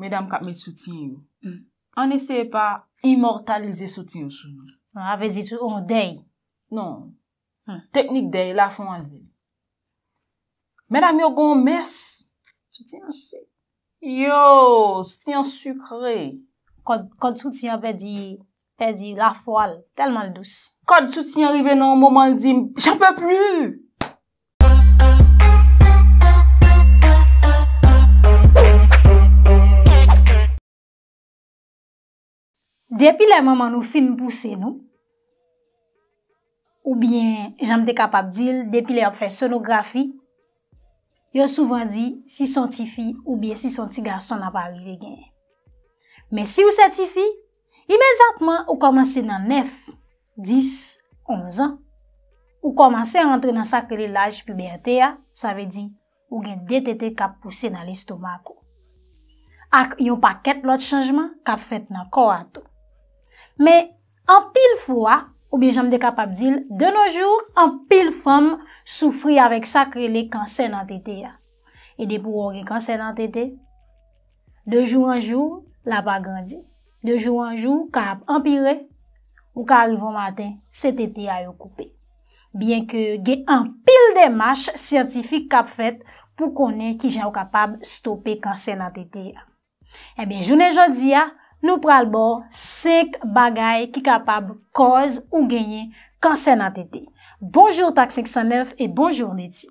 Mèdam kap mè soutin yon. Mm. An neseye pa imortalize soutin yon sou nou. An ah, ave di sou yon dey. Non. Mm. Teknik dey la foun alve. Mèdam yon goun mès. Soutin yon sükre. Yo! Soutin yon sükre. Kod soutin yon pe di la foun alve. Telman ldous. Kod soutin yon rive nan mouman di. Janpe plu! Depi lè maman nou fin pousse nou, ou bien jame de kap ap dil, depi lè ap fè sonografi, yo souvan di si son tifi ou bien si son tiga son na pa arrive genye. Men si ou se tifi, imediatman ou komanse nan 9, 10, 11 an, ou komanse rentre nan sakre li laj pibe ate ya, sa ve di ou gen detete kap pousse nan listo mako. Ak yo pa ket lot chanjman, kap fèt nan kor ato. Men, an pil fwa, ou bi janm de kapap dil, de nou joun, an pil fwam soufri avèk sakre le kansen nan tete ya. E depou wò gen kansen nan tete, de joun an joun, la pa gandhi. De joun an joun, ka ap empire, ou ka arrivo maten, se tete ya yo koupe. Bien ke gen an pil de mash sientifik kap fèt pou konen ki jan wò kapap stopè kansen nan tete ya. E eh ben, jounen joun di ya, Nou pral bo sek bagay ki kapab koz ou genye kansen an tete. Bonjou Tak 509 e bonjou Neti.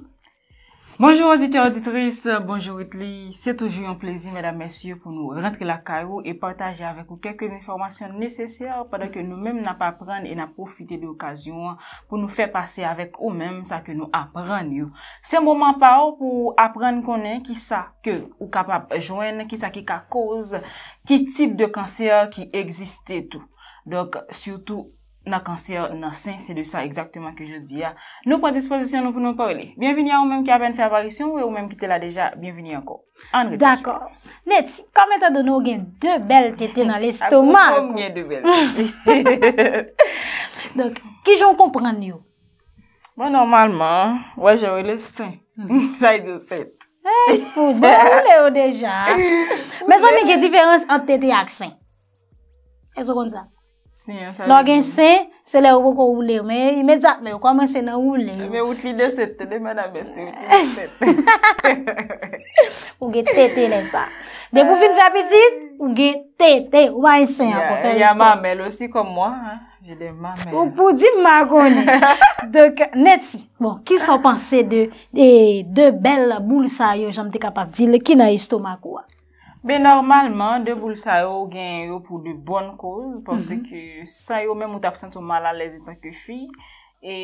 Bonjour auditeurs, auditeuristes, bonjour itli, c'est toujours un plaisir, mesdames, messieurs, pour nous rentrer la carreau et partager avec vous quelques informations nécessaires pendant que nous-mêmes n'avons pas apprécié et n'avons pas profité d'occasion pour nous faire passer avec vous-mêmes ce que nous apprenons. C'est un moment par an pour apprendre qu'on est qui ça, que vous ne pouvez pas joindre, qui ça qui cause, qui type de cancer qui existe et tout. Donc, surtout apprenez. Na kanser, na seyn, se de sa exaktman ke je di ya. Nou pon disposisyon nou pou nou parli. Bienveni a ou menm ki a ben fè aparisyon ou ou menm ki te la deja, bienveni anko. Anre dispo. D'akor. Net, kame ta dono gen de bel tete nan lestoma? A pou kon miye de bel. Donk, ki joun kompran nyo? Bon, normalman, wè jè wè le seyn. Zay di yo set. E, foudan, wè yo deja. Mè san mè gen diferans ap tete ak seyn. E, zokon zan. Si, an sa. Lò gen se, se lè ou pou kou ou lè. Mè, imedjat mè, ou kwa mè se nan ou lè. Mè, ou tli de sete, de mè nan beste, ou tli de sete. Ou gen tete, nen sa. De pou vin vè apetit, ou gen tete, ou an se, an kon fè yon spot. Ya mamel osi kon mwa, an. Je lè mamel. Ou pou di magoni. Dèk, neti, bon, ki son panse de bel boul sa yo jante kapap di, le ki nan istomak wak? Ben normalman, de boul sa yo gen yo pou de bon koz, panse ki sa yo men mout ap sentou malalèz etan ke fi, e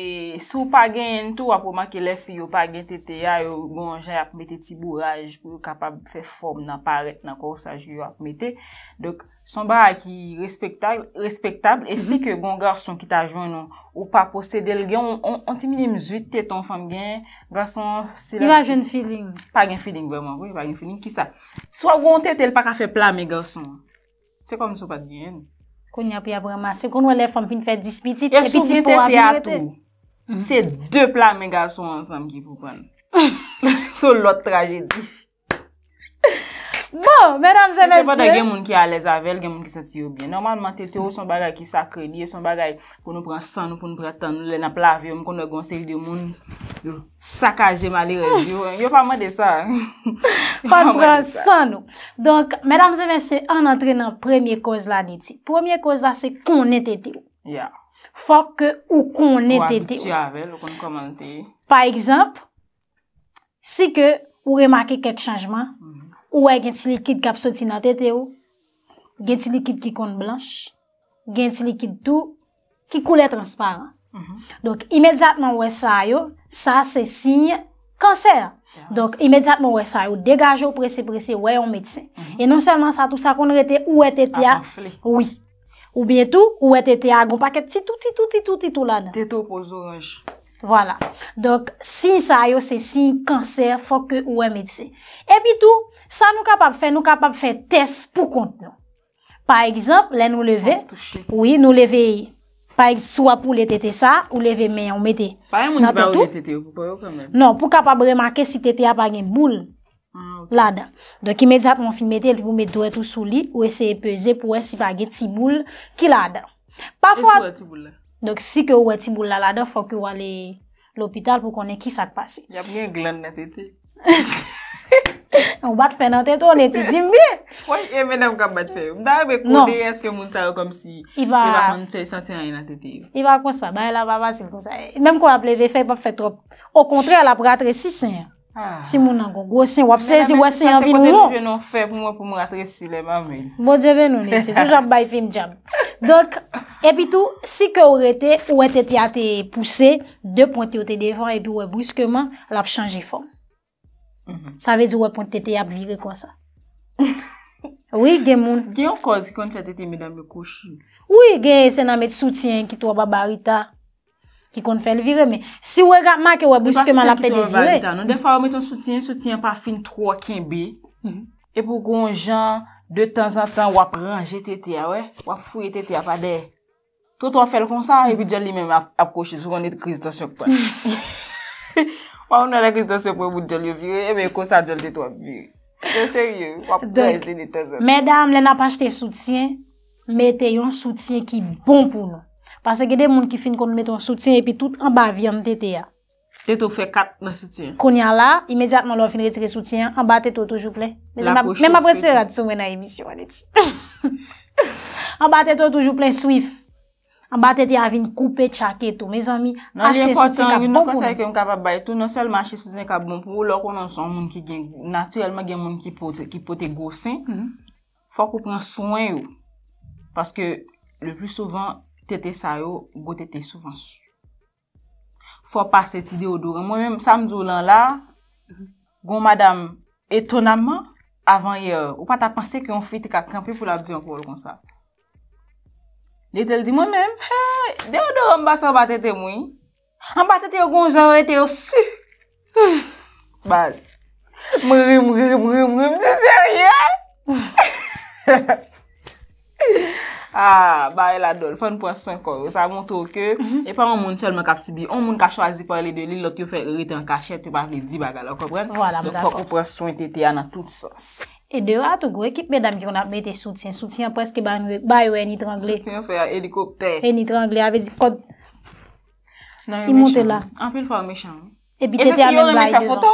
sou pa gen yentou apouman ke le fi yo pa gen tete ya yo gonjè ap metè tibouraj pou yo kapab fè fòm nan paret nan korsaj yo ap metè. Dok... Son ba a ki respektable, respektable, e si ke gon garson ki ta jwennon ou pa pose del gen, onti minim zvite teton fam gen, garson sila... Iwa jwen feeling. Pag gen feeling vreman, oui, pag gen feeling. Kisa, sou a goun tetel pa ka fe plame, garson. Se kon sou pat gen. Kon ya pya vreman, se kon wale fom pin fe dispiti, te piti pou api rete. Se de plame, garson, ansanm ki pou pan. Sou lot trajedif. Bon, mèdam zè mèsyè. Jè pa de gen moun ki alez avel, gen moun ki sè ti ou bien. Normalman tè te ou son bagay ki sakredi, son bagay pou nou pran san nou, pou nou pran tan nou, lè na plav yon, pou nou gonsèl di ou moun, sakajè mali rej di ou. Yo pa mè de sa. Pan pran san nou. Donk, mèdam zè mèsyè, an antrenan premye koz la ni ti. Premye koz la se kon nè tè te ou. Ya. Fòk ou kon nè tè te ou. Ou akouti avel, ou kon komante. Pa ekzamp, si ke ou remake kek chanjman, mm. Ouwe gen ti likid kapsoti nan tete ou, gen ti likid ki kon blanche, gen ti likid tou ki koule transparent. Mhm. Donk imedjatman ouwe sa yo, sa se signe kanser. Donk imedjatman ouwe sa yo, degaje mhm. non ou prese prese, ouwe yon medsen. E non selman sa tou sa kon rete ouwe tete ya. A gonfle. Ouye. Ou bientou, ouwe tete ya, goun paket titou titou titou titou lan. Teto pou zonjou. Voila, donk, sin sa yo se sin kanser fok ke ouwe medise. Ebi tou, sa nou kapap fe, nou kapap fe tes pou kont nou. Par ekzamp, le nou leve, oh, ouye nou leve, par ekzou ap oule tete sa, ou leve men yon meti. Par yon mouni ba oule tete yo pou pou yo kemen? Non, pou kapap remake si tete ya bagen boule, ah, la dan. Donk, imedjat moun fin meti, el pou meti do etou sou li, ou ese e peze pou esi bagen ti boule ki la dan. E sou etou boule? Dok si ke ou weti mbou lalade, fok yo wale l'opital pou konen ki sa k'pase. Yap gen glan natete. Ou bat fe nan ten tou, ou neti dimbe. Waj, e menem kap bat fe. Mda be non. kode eske moun ta ou kom si il e va kontre saten a yon natete yon. I va konsa, baye la babase yon konsa. E, Mem kon ap leve fe, ipap fe trop. Ou kontre, alap ratre si sen ya. Ah. Si moun nan gong, wap sezi wap sezi an vin moun. Mwen an mwen se konen nou jenon fe pou mwen pou mwen atre silen mwen. Mwen jenon mwen se konen nou jenon. Mwen jenon mwen se konen nou jenon. Dok, epi tou, si ke ou rete, ou en tete a te pousse, de ponte ou te defan, epi ou e bruskeman, l ap chanje fon. Sa mhm. vezi ou e ponte tete ap vire kon sa. Oui gen moun. Ski yon konzikon tete te mwen an mwen koshu. Oui gen, se nan met soutyen, ki tou waba barita. Ki kon fèl vire, mè. Si wè gap mè ke wè bouske mè la pè de vire. Non defa wè mè ton soutien, soutien pa fin 3, 5, B. E pou kon jan, de tan zan tan, wè pranjè tè tè ya wè. Wè fwè tè tè ya pa dè. Tout wè fèl konsan, epi djel li mè mè apkoshiz, wè mè krizitansyokpon. Wè mè konsan djel dit wè vire. Gen seriè, wè pranjè dit wè tè zan. Mèdam, lè na pa jte soutien, mè te yon soutien ki bon pou nou. Pase gede moun ki fin kon nou meton soutien epi tout, an ba vya m tete ya. Teto fe kat nan soutien. Kon ya la, imediatman lò fin retire soutien, an ba teto toujou plen. Mè m apre te rat sou mè nan emisyon an eti. An ba teto toujou plen swif. An ba tete ya vin koupe chake eto. Me zami, non, ache soutien ka bonpoun. Nan yon kontan, yon nan konseye ke yon kavabay eto. Nan sel manche soutien ka bonpoun, lò kon nan son moun ki gen. Natyèlman gen moun ki pote gosin. Fwa kou pran swen yo. Paske le plus souvan... te sayo go te te souvan sou. Fwa pa se ti de odore. Mwen men sam di ou lan la gon madame etonamen avan ye. Ou pa ta pense ki yon fiti ka krempe pou la bi yon kol kon sa. De tel di mwen men. De odore m basa mba te te mwen. Mba te te yo gon zanwe te yo sou. Bas. Mre mre mre mre mre mre mre mre mre mre mre mre mre mre. Mdi seriè. Mdi seriè. Ha, ba e la don. Fon pou an swen koro. Sa moun tou ke, e pa moun sol me kap subi. On moun ka chwazi pou ale de li, lot yo fè rite an kachet, ou pa vè di baga la, kopren? Voilà, mda fò. Fon pou an swen tete ya nan tout sos. E de rat ou gwe, kip bedam ki yon ap mwete soutien. Soutien pweske ba yo en itrangle. Soutien fè an helikopter. En itrangle, avè di kod. Nan yon mecham. Yon mwete la. Anpil fò an mecham. E bitete yon mwen blay de zon.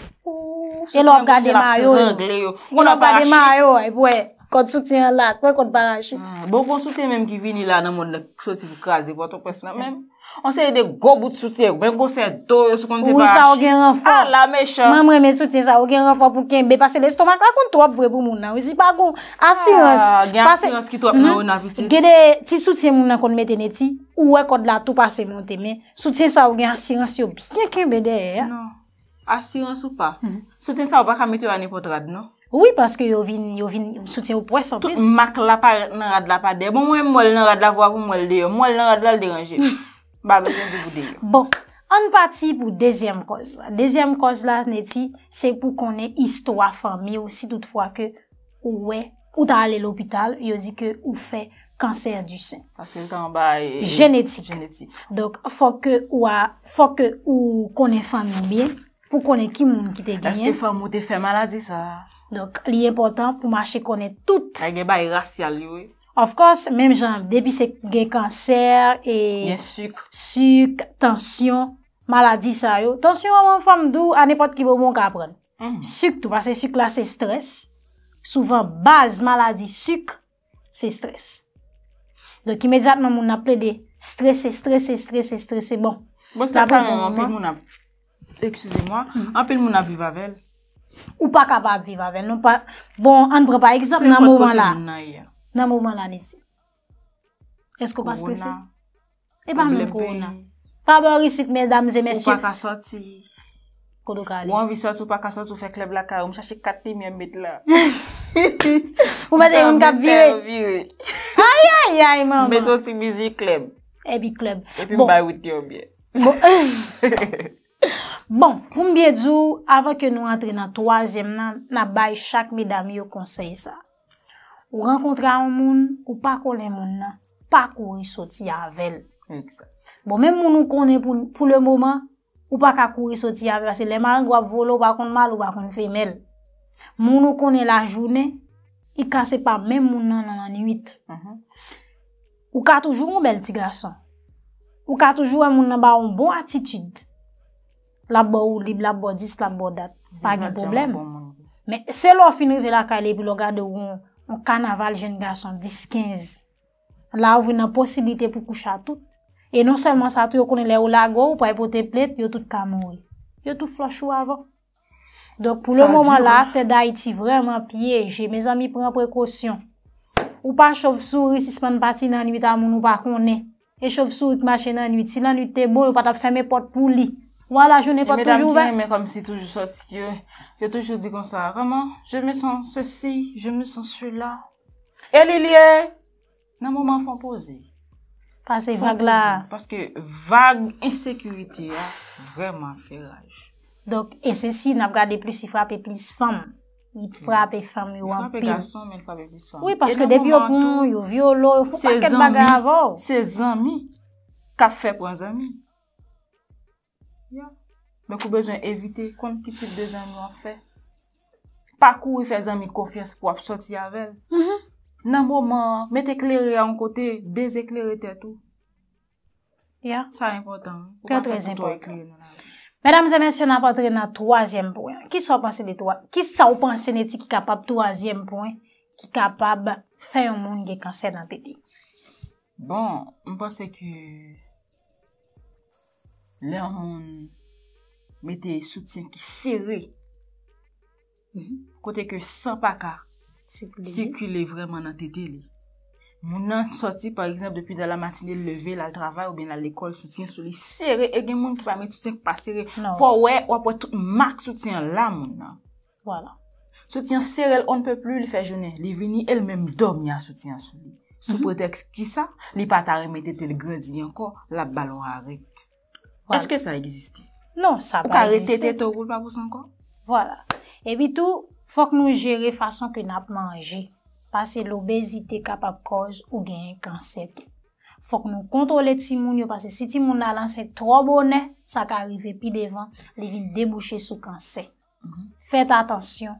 E se si yon mwen meche foto? O. Kote soutyen la, kwen kote barashi. Ah, Bo kon soutyen menm ki vinila nan moun lèk soti fukaze, wato kwen soutyen menm. On se yede go bout soutyen, menm kon se do yo sou konte barashi. Ah, ah, ou sa non. ou gen renfor. A la mechon. Mamre men soutyen sa ou gen renfor pou kenbe, pase le stoma kwa kon tou ap vre pou moun nan. Ou si pa kon asirans. Gen asirans ki tou ap nan ou na vitit. Gede ti soutyen moun nan kon metene ti, ou wè kote la tou pase moun teme, soutyen sa ou gen asirans yo byen kenbe de. Non. Asirans ou pa? Soutyen sa ou pa kameti wane potrad non? Ouye, paske yo vin soutyen ou pwesan. Tout mak la pa, nan rad la pa de. Bon, mwen mol nan rad la vwa pou mol de yo. Mol nan rad la l deranje. Hmm. Ba, mwen jen di vwou de yo. Bon, an pati pou dezyem koz la. Dezyem koz la neti, se pou konen istwa fami. Osi tout fwa ke ou we, ou ta ale l opital, yo di ke ou fe kanser du sen. Paske l kanba e... Genetik. Genetik. Donk, fwa ke ou konen fami bin, pou konen kim moun ki te genyen. Esti te fami ou te fe maladi sa? Donk liye important pou mache konen tout. A gen baye rasyal liwe. Of course, menm jan, depi se gen kanser, gen suk, suk, tansyon, maladi sa yo. Tansyon wè mwen fòm dò anepot ki wè mwen ka apren. Suk tou, pase suk la se stres. Souvan baz maladi suk, se stres. Donk imediatman moun aple de stres se stres se stres se stres se bon. Bò stres se moun aple moun aple. Eksuse moun aple moun aple vavelle. Ou pa kabab viva ven. Bon, an prepa eksept nan mouman la. Nan mouman la nesi. E sko pa stresi? E pa moun korona. Pa moun risit men dam zemesyo. Ou pa ka soti. Ou an vi soti ou pa ka soti ou fe kleb laka. Ou mou chashi katim yon bet la. Ou met en mou kap vire. Hai, hai, hai, maman. Meton ti mizi kleb. E bi kleb. E pi mbay bon. witi yon bie. Bon. Bon, koum bie djou avan ke nou antre nan toazem nan, nan bay chak midami yo konsey sa. Ou renkontre an moun, ou pa kole moun nan, pa kouri soti yavel. Bon, men moun ou kone pou le mouman, ou pa ka kouri soti yavel, se leman gwa volo, wakon mal, wakon femel. Moun ou kone la jounen, i kase pa men moun nan nan anuit. Mhm. Ou ka toujou moun bel tiga son. Ou ka toujou an moun nan ba un bon atitude. La bo ou li, la bo dis, la bo dat. Pa gen problem. Men se lo finrive la kaile epi lo gade ou ou kanaval jen gason, 10-15. La ou vw nan posibilite pou koucha tout. E non selman sa tout yo konen le ou la go ou pou e pote plet, yo tout kaman ou. Yo tout flasho avon. Dok pou le moman la, te da iti vreman piyeje. Me zami pren prekosyon. Ou pa chow souri si seman pati nan nwit a moun ou pa konen. E chow souri k machen nan nwit. Si nan nwit te bon, yo pata feme pot pou li. Wala, je n'e pot toujou vek. Mèdame, jèmè, kom si toujou soti. Jè toujou di kon sa. Ramon, jèmè son se si, jèmè son su la. El, il yè. Nan mou man fon pose. Pas se vage la. Paske vage, insekuiti ya. Vreman fe raj. Donk, e se si nan gade plus, i frape plis fam. I frape fam, i wampil. I frape gason, men frape plis fam. Oui, paske debi yo poum, yo vio lo, yo fou pa kèd bagar avò. Se zanmi, kafe pou an zanmi. Mwen kou bejan evite kon ki tip de zanmou an fe. Pakou e fe zanmi kofyes pou ap shoti yavel. Mhm. Nan mwen mwen met ekleri an kote, dezekleri te tou. Ya. Sa impotant. Pou an faten to ekleri nan la. Mwen am zemensyon ap atre nan troazyem poyen. Ki sa ou panse neti ki kapab troazyem poyen? Ki kapab fe yon moun gen kanser nan tete? Bon, mwen panse ki... Le yon... Mette soutien ki seri mhm. Kote ke sempaka Si kile vreman nan tete li Moun nan soti par exemple Depi nan la matinil leve la l travay Ou bien la l ekol soutien souli seri E gen moun ki pa mette soutien ki pa seri non. Fwa we wapwe tout mak soutien la moun Soutien seril On ne pe plu li fe jene Li vini el menm dom ya soutien souli Sou pretext ki sa Li mhm. patare mette tel grandi anko La balon arek Eske sa existi? Non, sa pa. Ou ka rete tete ou roul pa pou bon, son mhm. non kon? Voilà. Ebi tou, fok nou jere fason ki nap manje. Pase l'obezite kapap koz ou genye kanset. Fok nou kontrole ti moun yo, pase si ti moun nan lanse tro bonè, sa ka arrive pi devan, li vin debouche sou kanset. Fete atensyon.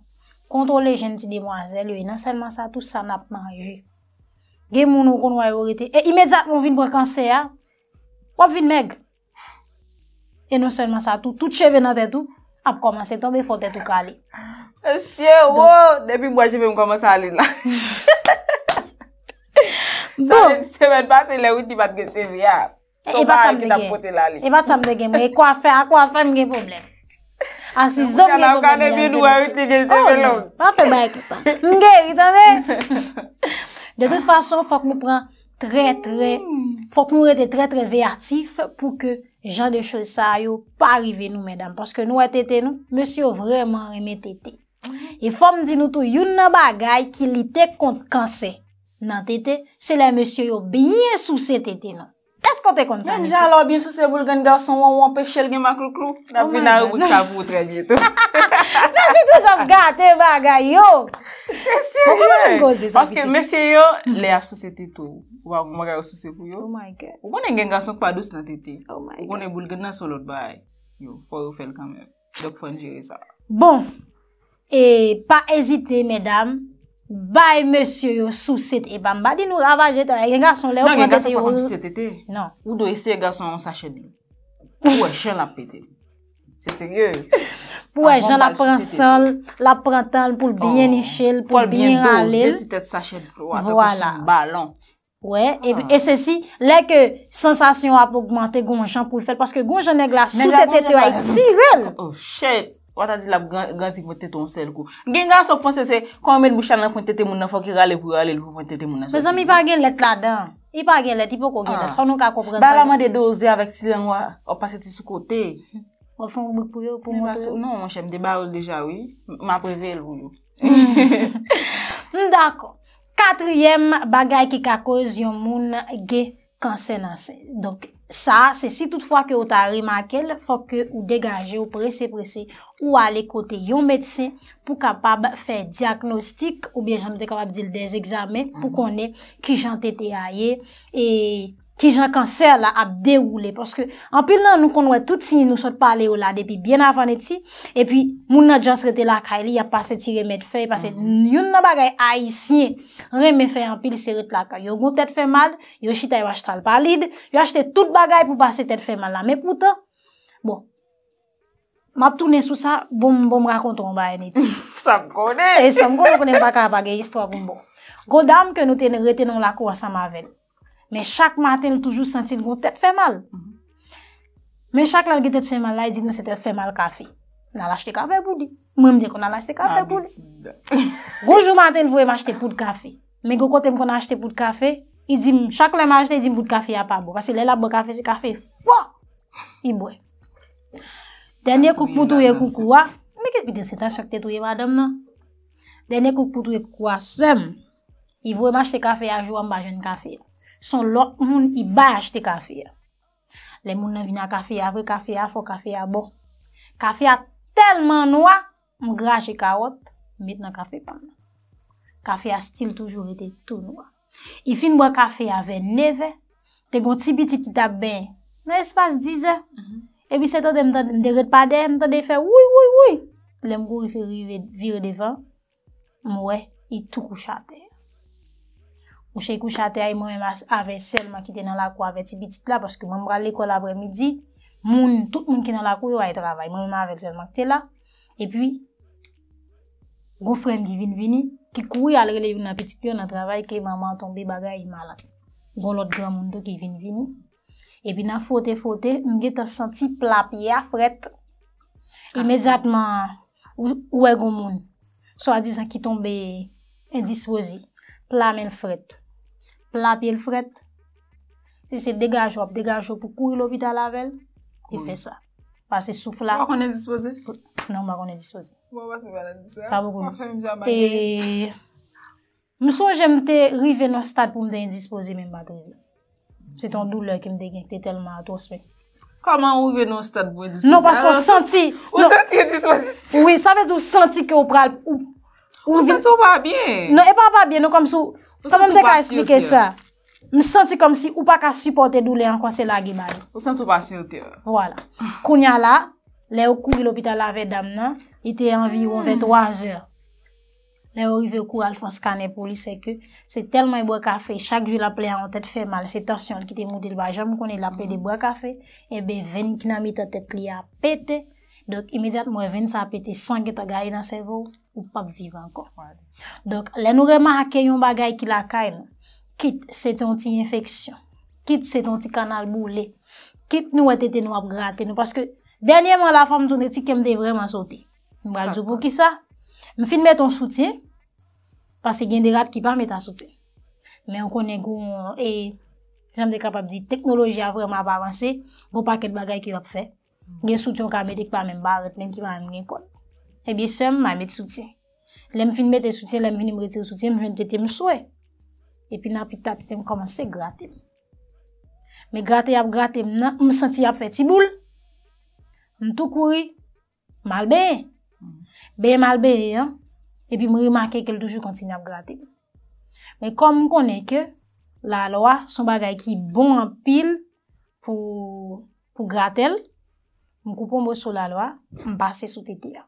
Kontrole jen ti dimwazel yo, e nan selman sa tout sa nap manje. Genye moun nou konwa yo rete. E imedzat moun vin bre kanset ya. Wap vin meg? E nou seman sa tou, tout cheve nan ve tou, ap komanse ton ve fote tou ka li. Sye, wou, depi mwa cheve mkomanse a li la. Sade bon. di cheve, anpase le witi bat ge cheve ya. E, e bat sam dege, e bat sam dege mwen, e kwa fe, a kwa fe mwen gen problem. A si zon mwen gen problem. Kan ap kande bin wè witi gen cheve oh, loun. Anpe mwen ekwisa. Mge, itanve. De tout fason, fok mwen pren tre tre, fok mwen rete tre tre veyatif pou ke... Jan de chou sa yo pa rive nou, mesdame, paske nou wè tete nou, monsiyo vreman reme tete. E fom di nou tou youn nan bagay ki li te kont kansen. Nan tete, se la monsiyo yo biye souse tete nou. Kwa te kont kansen? Men jan lò biye souse boul ganyan da son woun woun pechel gen maklou klou. Nap vina yon wikavou tre bietou. Nansi tou jom gante bagay yo. Serye, paske monsye yo le a soucete tou, ou a mwaga yo soucete pou yo. Ou oh mwen e gen gason kwa dos nan tete, ou oh mwen e boulgen nan solot bay yo, pou yo fel kamer, dek pou fwen jire sa. Bon, e pa ezite medam, bay monsye yo soucete e bamba, di nou ravajete a gen gason le ou non, pwantete yo. Nan gen gason pa konti soucete te, non. ou do ese gen gason an sache di, kou we chen la pete. Serye yo. Pwè, jan la pransal, la prantal pou l'byen oh. i chel, pou l'byen ralil. Folbyen do, jè ti tèt sa chèl, wata pou son balon. Wè, e se si, lè ke sensasyon ap augmente gonjan pou l'fèl, paske gonjan e glas sou se tètè wè, i tirel. Oh, chèl, wata di la gantik mwen tèton sel kou. Gengan sou pon se se, kou mèd bouchan lè pou mwen tètè moun nan, fò kè ralil pou mwen tètè moun nan. Se sam, i pa gen lèt ah. la dan, i pa gen lèt, i po kò gen lèt, fò nou ka komprense. Balaman de doze avèk Ou alfon oubouk pou yo, pou mwote yo? Non, mwen chèm de barol deja, oui. Mwen apreve el voun yo. Mdakon. Katriyem bagay ki kakoz yon moun ge kansenansen. Donk sa, se si toutfwa ke ou tari makel, fok ke ou degaje ou prese prese ou ale kote yon metsin pou kapab fè diagnostik ou bie janmite kapab zil dez examen pou mhm. konen ki jante te aye e... Ki jan kanser la ap deroule. Paske anpil nan nou konwe tout sinye nou sot pale ou la depi bien avan eti. E pi moun nan jans rete laka e li ya pase ti remet fey. Pase mm. yon nan bagay a yi sinye remet fey anpil se rete laka. Yo goun tet fey mal, yo chita yo achetal palid. Yo achete tout bagay pou pase tet fey mal la. Me pouta, bon. Map toune sou sa, bon mbom rakonto mba en eti. Sa mkone. E sa mkone konen baka bagay histwa mbon. Godam ke nou ten retenon lako asama ven. Mm-hmm. Me chak maten toujou sentin gwo tete fe mal. Me chak lal ge tete fe mal la, i di nou se tete fe mal kafe. Nan lache te kafe boudi. Mwen mdi kon nan lache te kafe boudi. Gwojou maten voue mache te poud kafe. Men gwo kote mkon nache te poud kafe, i di, chak lal mache te, i di mboud kafe ya pabou. Pasi lela boud kafe, se kafe fwa. I bwe. Dene kouk pou touye kouk wwa, me ki pide se tan chak te touye wadam nan. Dene kouk pou touye kouk wwa, sem, i voue mache te kafe ya Son lot moun i bay achete kafe ya. Le moun nan vina kafe ya vwe, kafe ya fo, kafe ya bo. Kafe ya telman noua, mou graj e kaot, mit nan kafe pan. Kafe ya stil toujou rete tou noua. I fin bwa kafe ya vwe neve, te goun ti biti ti tab ben, nan espase dize, mhm. ebi se to de mde red pa de, mde de fe woui woui woui. Le mgo rife vir devan, mwe itou kou chate. Pouche kou chate a, mwen mwen ave selman ki te nan lakou ave ti bitit la. Paske mwen mwa le kolabre midi, moun, tout moun ki nan lakou yo a yi e travay. Mwen mwen ave selman ki te la. E pi, goun frem givin vini. Ki kou yal rele yon apetit yon a travay, ki mwan mwan tombe bagay yon malat. Goun lot gram moun do givin vini. E pi nan fote fote, mwen ge te senti plap ye a fret. Emejatman, ah. ouwe goun moun. So a dizan ki tombe endiswozi. Plamen fret. la pi el fret. Si se degaj hop, degaj hop, pou kouri l'opita la vel. E fe sa. Pas se soufla. Mwa mba konen dispozi? Non, mwa mba konen dispozi. Mwa mba konen dispozi. Sa voun mba. Mwa mba konen dispozi. Mwen son jemte rive nan stad pou mden dispozi men mba tou. Se ton doule ke mden gen, ke te telman atos men. Kama ou vive nan stad pou mden dispozi? Non, pas kon senti. Ou senti yon dispozi? Oui, sa vez ou senti ke ou pral pou. Ou sènt ou pa byen? Non, e pa pa byen. Non, koman te ka esplike sa. Mè sènti koman si ou pa ka supporte doulè an kwa se lagi bade. Ou sènt ou pa sènti. Voilà. Kounya la, lè ou kouvi l'opita lave dam nan, ite anvi ou 23 jèr. Lè ou rive ou kou Alphonse Kanepoli se ke, se telman y e bwa kafe, chak jwil aple an an tèt fè mal, se tansyon ki te moutil ba. Jèm kounen l'aple de hmm. bwa kafe, ebe eh ven kina mi ta tèt li a pète, dok imediat mwen ven sa pète, sangi ta Ou pa bi vive ankon. Donk, lè nou reman ake yon bagay ki lakay nou. Kit se ton ti infeksyon. Kit se ton ti kanal boule. Kit nou wè tete nou ap granten nou. Paske, denye man la fòm jouneti kemde vreman sote. Mbè aljou pou ki sa. Mfine mè ton sote. Paske gen de rat ki pame ta sote. Mè ou konen goun. E, jèm de kapap di teknoloji a vreman ap avanse. Goun paket bagay ki wap fe. Gen sote yon kamedik pa mèm baret. Mèm ki vame gen kon. E eh biye sem, ma met soutien. Le m fin met te soutien, le m vini m retir soutien, m jen tetem soue. E pi na pi tatetem komanse gratem. Me gratem ap gratem nan, m senti ap fetiboul. M tou kouri, malbeye. Beye mm. malbeye, e pi m rimake ke l toujou kontine ap gratem. Me kom m kone ke, la loa, son bagay ki bon ap pil pou gratel. M koupon m wosou la loa, m pase souteti ya.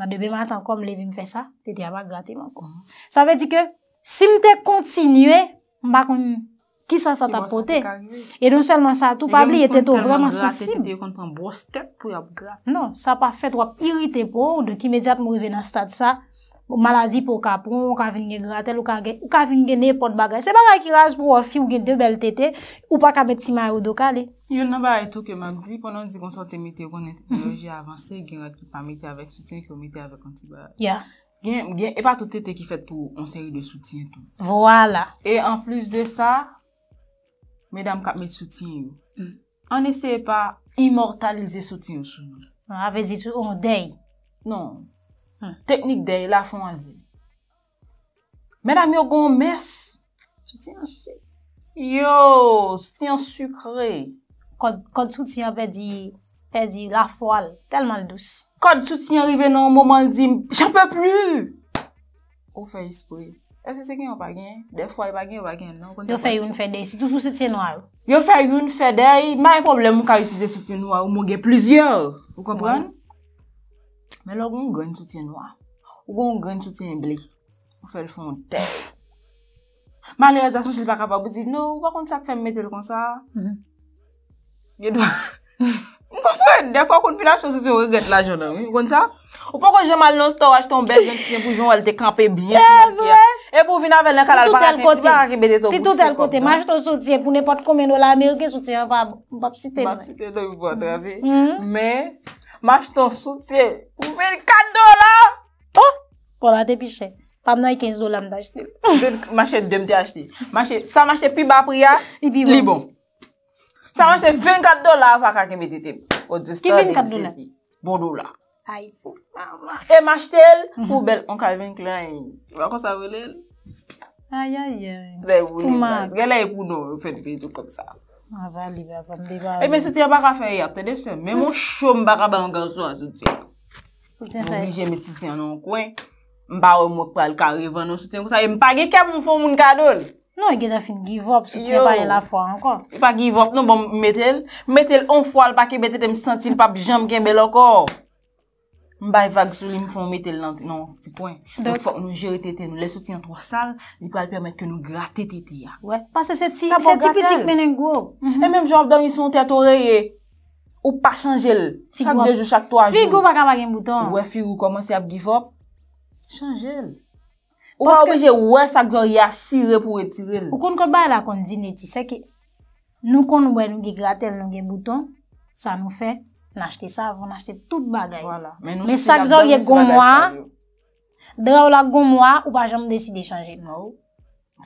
Mwen debe mwen tan kon mwen levim fè sa, te diya mwen gati mwen kon. Mhm. Sa ve di ke, si mwen te kontinye, mwen bak mwen kisa sa tapote. E donselman sa tou pabli, e te to vreman sensib. Non, sa pa fèt wap iritè pou ou, de ki medyat mwen rive nan stat sa. Malazi pou kapon, ou ka vin gen gratel, ou ka vin gen nepot bagay. Se ba man ki rase pou wafi ou gen debel tete, ou pa ka met si mayo do ka li. Yo nan ba eto ke mabdi, ponan di kon sote meteoron enerji mhm. avanse, gen wate ki pa meti avek soutyen ki ou meti avek antibaraj. Ya. Gen, gen, epa tout tete ki fet pou onseri de soutyen tou. Vwala. E an plus de sa, medam kap meti soutyen yo. An mhm. eseye pa imortalize soutyen yo sou nou. A ah, vezi tou, on dey. Non. Non. Hmm. Teknik dey, la fwa man vi. Medan mi yo goun mes. Soutien sukre. Yo, soutien sukre. Kod soutien pe di la fwa, telman l'dous. Kod soutien rive nan mouman di, jenpe plu. O fey ispouye. E se sèkwen yo bagen, defwa yo bagen, yo bagen nan. Yo fey youn fey dey, si tou fwa soutien noy. Yo fey youn fey dey, ma yon problem mou ka itize soutien noy, mou gey pluzye. Ou kompran? Ou kompran? Mè lò wè yon gwen toutien wè, wè yon gwen toutien blè, wè yon fè l fè yon tef. Mè alè yon zase mwen se l baka pa bè di nou, wè yon konti sa kèm mè tel kon sa? Gèdwa. Mè konti sa, mè mhm. fè, defo yon konti fè l achot soutien wè yon gèt la jounan, wè yon konti sa? Wè yon konti sa, mè konti sa, mè l yon store achet yon bel gen toutien pou yon wè l te kampe bè yon eh, sou nan kè. E pou vin avè lè kanal barakè, yon barakè bè de to bousè kòp nan. Si toutel kote, mè achet y Mache ton soutien pou 24 dola. Oh, pou la depiche. Pam nan yon 15 dola mda chete. Mache dem te achete. Mache, sa mache pi bapriya, li bon. Sa mache 24 dola faka ke medite. O di store de mse si. Bon dola. Aifo. E mache tel pou bel onkaj ven klen. Bako sa vene? Aya ya ya ya. Pou mak. Gela yon pou nou. Fede kwen tou kom sa. Ah, a, vali, vali, vali, vali. E, eh men soutien baka feye ap, te de se. Men moun chou m baka ban an gazdwa, soutien. Soutien se. M oubije men soutien nan kwen. M ba ou m wak pal karevan nan soutien kwen. M pa ge kem moun foun moun kadol. Non, e ge da fin give up, soutien baye la fwa ankon. E pa give up, non bon metel. Metel an fwal pa ke bete te m sentil pap jamb gen bel ankon. Mbay vag sou li mifon metel nan ti poin. Fok nou jere tete, nou le soti an tro sal, li pral permet ke nou gratete tete ya. Wè, pase se tipitik menen gwo. E menm jor ap dan misyon tete ore, ou pa chanjel, chak de jou, chak to a joun. Figo baka bagen bouton. Wè, figo koman se ap gifok, chanjel. Ou pa obje wè sak zon yasire pou etirel. Ou kon kon bay la kon zin eti, se ki nou kon wè nou ge gratel langen bouton, sa nou fek N'achete sa avon, n'achete tout bagay. Voilà. Men sa gzor yè gomwa, drè ou la gomwa, ou pa jè mou deside chanje. Nou.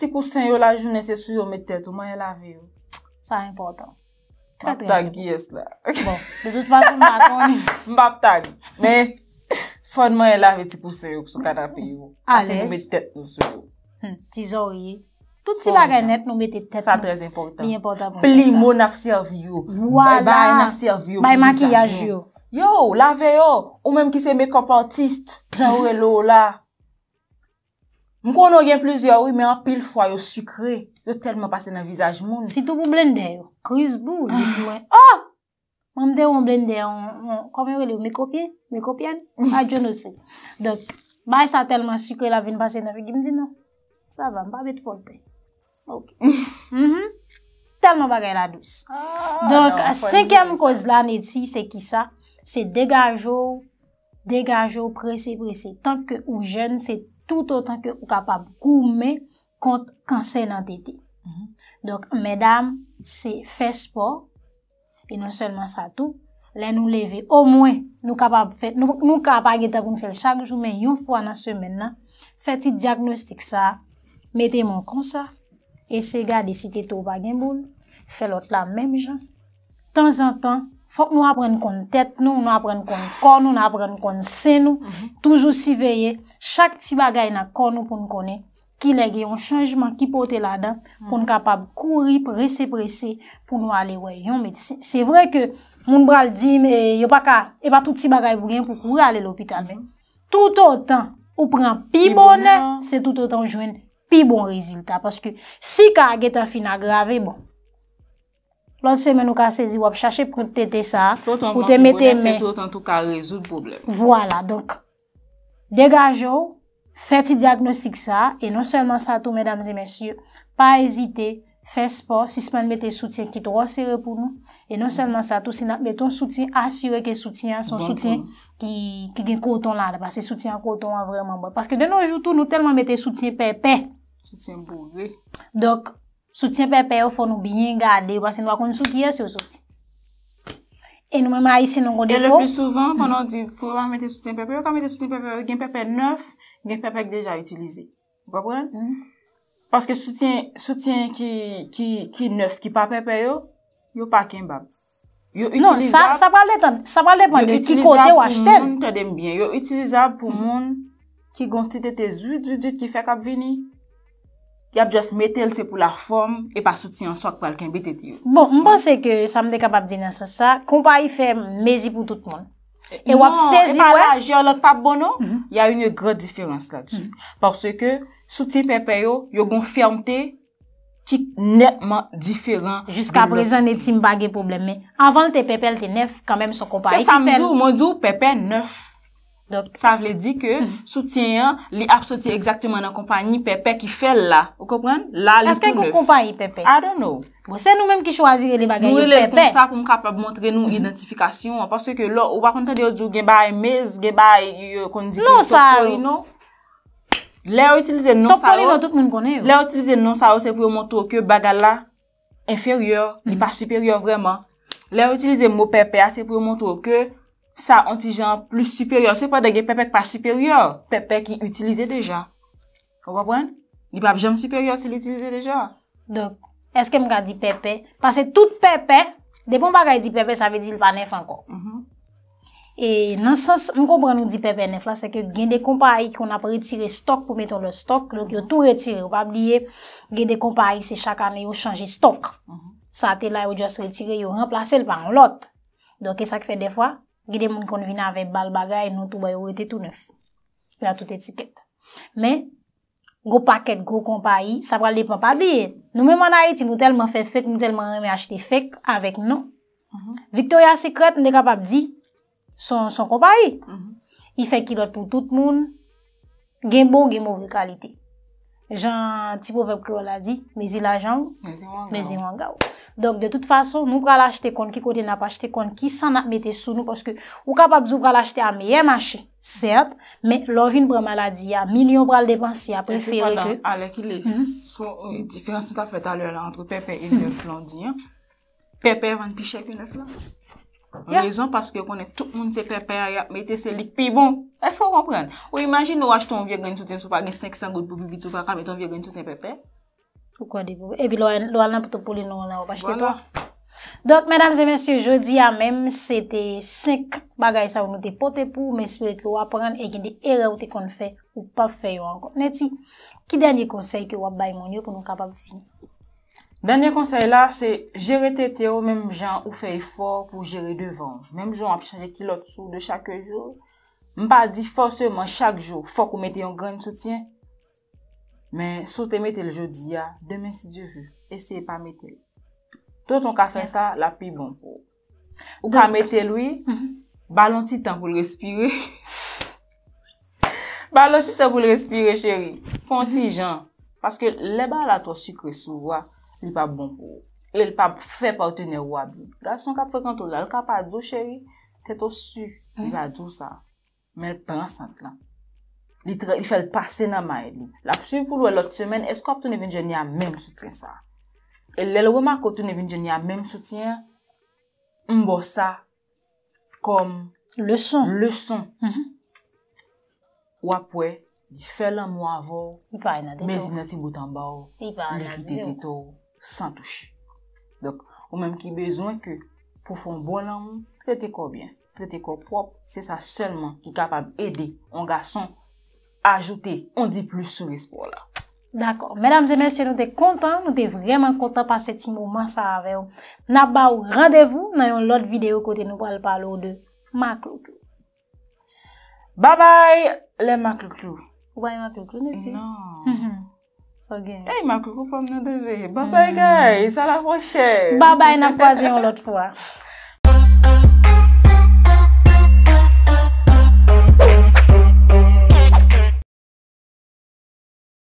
Ti kousen yo la jounese sou yo mè tèt, ou man yè lave yo. Sa importan. Mbap tag yes la. Bon. De dout fasyon mbap tag. Mbap tag. Men, fòd man yè lave ti kousen yo kousen kata pi yo. Ales. Ti kousen yo mè tèt mè sou yo. Ti zò yè. Tout si bon, bagay net nou mette tèt. Sa drèz importan. Ni importan pou mè sa. Pli moun apsi avy yo. Vwala. Bay bay apsi avy yo. Bay makyaj yo. Yo, la ve yo. Ou mèm ki se mekop artist. Jan wè lò la. Mkoun ou gen pliz yo. Ou mè an pil fwa yo sukre. Yo telman pase nan vizaj moun. Si tou moun blende yo. Kriz bou. Ou lèk mwen. Oh! Mèm de yon blende yo. Komi wè lò. Mekopye. Mekopyen. A djoun osi. Dok. Bay sa telman sukre la ven pase nan Mhm. Talman bagay la douz Donk, sekem koz la neti Se ki sa, se degajo Degajo, prese prese Tanke ou jen, se tout Otanke ou kapab koume Kont kansen an tete Donk, medam Se fespo E non selman sa tou, le nou leve Ou mwen, nou kapab Nou kapag etaboun fel chak joumen Yon fwa nan semen nan, feti diagnostik sa Mete moun konsa E se gade si te tou bagen bon, fe lot la mem jan. Tan zan tan, fok nou apren kon tet nou, nou apren kon kon nou, nou apren kon sen nou. Mhm. Toujou si veye, chak ti bagay nan kon nou pou nou konnen, ki lege yon chanjman ki pote la dan, mhm. pou nou kapab kouri, prese prese, pou nou ale yon medis. Se vre ke moun bral di, yo pa ka, e pa tout ti bagay vounen pou kouri ale l'opital men. Mhm. Tout o tan, ou pran pi bonnen, se tout o tan jwenen. bon rezilta. Paske si ka ge ta fin agrave, bon. Lòt semen nou ka sezi wop, chache prout tete sa, ou te mette mè. Voilà, donk. Dega jou, fè ti diagnostik sa e non selman sa tou, mèdames et mèsyou, pa ezite, fè sport, 6 mèd mette soutien ki te rossere pou nou e non selman sa tou, sinap mette ton soutien, asyre ke soutien, son soutien ki gen koton la, se soutien koton an vreman bon. Paske de nou joutou nou telman mette soutien pe pe Soutyen bou zè. Dok, soutyen pepe yo fò nou biyen gade. Ou basen nou akoun soukye se yo soutyen. E nou mè mè a yi se nou gonde fò. E le pè souvan, pou an mette soutyen pepe yo, kan mette soutyen pepe yo, gen pepe neuf, gen pepe ki deja itilize. Gwa pwen? Paske soutyen ki neuf, ki pa pepe yo, yo pa ken bab. Yo itilize... Non, sa pa lè tan. Sa pa lè pan de ki kote wache ten. Yo itilize pou moun te dem bien. Yo itilize pou moun ki gonsite te zuit, zuit, zuit, ki fè kap vini. y ap jas metel se pou la form, e pa souti an so ak pal ken bete diyo. Bon, mpense ke sa mde kapap di nan sa sa, kompari fe mezi pou tout mon. E wap non, sezi kwe? Non, e pa la geolot pa bono, mhm. y a yon grot diferans la diyo. Parce ke souti pepe yo, yo gon fermte, ki netman diferans. Juska prezen eti mbagye probleme. Anvan te pepe lte nef, kanmen so kompari ki fen. Se sa mdou, mdou pepe nef. Sa vle di ke soutyen yon li apsoti ekzaktman nan kompanyi pepe ki fel la. Ou kopren? La li tout neuf. Aske yon kompanyi pepe? I don't know. Bo se nou menm ki chwazire li bagay yon pepe? Nou yon kon sa pou m kapab montre nou mm-hmm. identifikasyon. Paske ke lò ou wakonte diyo diyo genbay mez, genbay yon kondike. Non sa yo. Non. Non, le yo oh. itilize non sa yo. Tokpoli nan tout moun konen yo. Le yo itilize non sa yo se pou yon montro ke bagay la. Enferyor, ni pa mm-hmm. superior vreman. Le yo itilize mou pepe a ah, se pou yon montro ke bagay la. Sa an ti jan plus superior. Se fwa de gen pepek pa superior. Pepek ki utilize deja. Ko gopwen? Di bab jan superior se li utilize deja? Dok. Eske mga di pepe. Pase tout pepe. Depon mga gaya di pepe. Sa ve di l pa nef anko. Mhm. E nan sens mko pren nou di pepe nef la. Se ke gen de kompa a yi. Kon ap re tire stok pou meton le stok. Lon ki yo tou re tire. Yo pa bliye. Gen de kompa a yi se chak ane yo chanje stok. Mhm. Sa ate la yo just re tire. Yo remplace l pa an lot. Dok e sa ki fe defwa? Gide moun konvina avè bal bagay, nou tou bayo ou ete tou nef. Pè a tout etiket. Mè, gwo paket, gwo kompa yi, sa pral depan pa biye. Nou mè man a yi ti nou telman fè fèk, nou telman remè achete fèk avèk nou. Mhm. Victoria Secret ndè kapap di son kompa yi. Yi mhm. fèk ki do tpou tout moun genbo genbo vè kalite. Jan, ti povep ki yo la di, mezi la jan, mezi wangaw. Donk, de tout fason, nou pral achete kon, ki kode na pa achete kon, ki san na mette sou nou, poske ou kapap zou pral achete a meye mache, cert, me lovin pral maladi, a milyon pral depansi, a preferi ke. Ale ki le, sou, e diferans nou ta fet a lè la, antre pepe il nè flondi, pepe van pi chèk il nè flondi. Mezon paske yo konen tout moun te pepe aya, mey te selik pi bon. Esko yo komprene? Ou imajin yo waj ton vye geni touten sou pa geni 500 gout pou bibi touta ka meton vye geni touten pepe? Ou kwa debo? Ebi lo alan pote poli nou wana wap achete to? Dok, medams e mensi, yo jodi ya menm se te 5 bagay sa wou nou te pote pou ou mensi pere ki yo wap prenen e geni de era wote kon fè ou pa fè yo ankon. Neti, ki denye konsey ki yo wap bay moun yo pou nou kapap fin? Danye konsey la, se jere tete ou menm jan ou feye for pou jere devanj. Menm jan ap chanje kilot sou de chake jor. Mpa di forseman chak jor, fok ou mette yon gren soutyen. Men, sou te mette l jodi ya, demen si diyo vu, eseye pa mette l. To ton ka fey sa, la pi mhm. bon pou. Ou ka mette l, oui, balon ti tan pou l respire. Balon ti tan pou l respire, cheri. Fon ti jan, paske le bala to sukre sou wak. li pa bon pou. E li pa fè pa ou tè nè wab. Gason kat fèkantou la, lè ka pa a djou chèri, tè to su, li la djou sa. Mè l'prensant lan. Li fè l'pase nan maè li. La psiv pou lò lòt semen, esko ap tou ne venjè nè a mèm soutyen sa? E lè lè wèman ko tou ne venjè nè a mèm soutyen, mbo sa, kom, lè son, wap wè, li fè lè mwa vò, mè zinati boutan bò, lè fite deto wò. San touche. Donk, ou menm ki bezon ke pou fon bonan moun, trete kor bien, trete kor prop, se sa selman ki kapab ede on gason ajoute, on di plus sou respon la. Dakor. Menamze mensyen nou te kontan, nou te vreman kontan pa seti mouman sa avey. Na ba ou randevou, nan yon lot videyo kote nou pal palo de maklouklo. Ba bay, le maklouklo. Ou bay maklouklo nou te? Nan. Ey, makoukou fò mnò dè zè. Babay guys, ala fò shè. Babay, na pwaz yon lot fò.